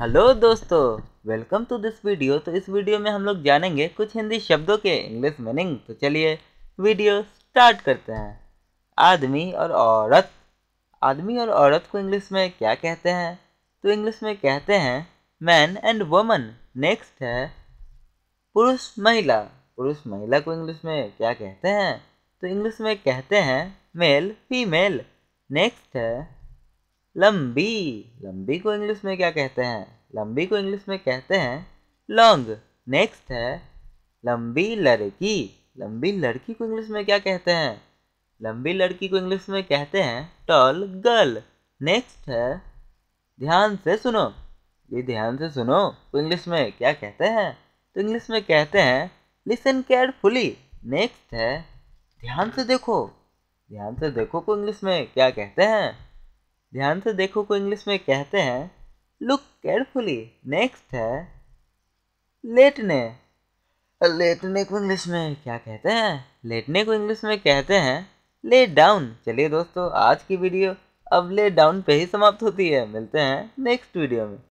hello दोस्तों welcome to this video तो इस वीडियो में हम लोग जानेंगे कुछ हिंदी शब्दों के इंग्लिश मीनिंग तो चलिए वीडियो स्टार्ट करते हैं आदमी और औरत आदमी और औरत को इंग्लिश में क्या कहते हैं तो इंग्लिश में कहते हैं मैन एंड वमन नेक्स्ट है पुरुष महिला पुरुष महिला को इंग्लिश में क्या कहते हैं तो इंग्लिश में कहते हैं मेल फीमेल नेक्स्ट है लंबी लंबी को इंग्लिश में क्या कहते हैं लंबी को इंग्लिश में कहते हैं लॉन्ग नेक्स्ट है लंबी लड़की लंबी लड़की को इंग्लिश में क्या कहते हैं लंबी लड़की को इंग्लिश में कहते हैं टॉल गर्ल नेक्स्ट है ध्यान से सुनो ये ध्यान से सुनो तो इंग्लिश में क्या कहते हैं तो इंग्लिश में कहते हैं लिसन केयरफुली नेक्स्ट है ध्यान से देखो ध्यान से देखो को इंग्लिश में क्या कहते हैं ध्यान से देखो को इंग्लिश में कहते हैं लुक केयरफुली नेक्स्ट है लेटने लेटने को इंग्लिश में क्या कहते हैं लेटने को इंग्लिश में कहते हैं ले डाउन चलिए दोस्तों आज की वीडियो अब ले डाउन पे ही समाप्त होती है मिलते हैं नेक्स्ट वीडियो में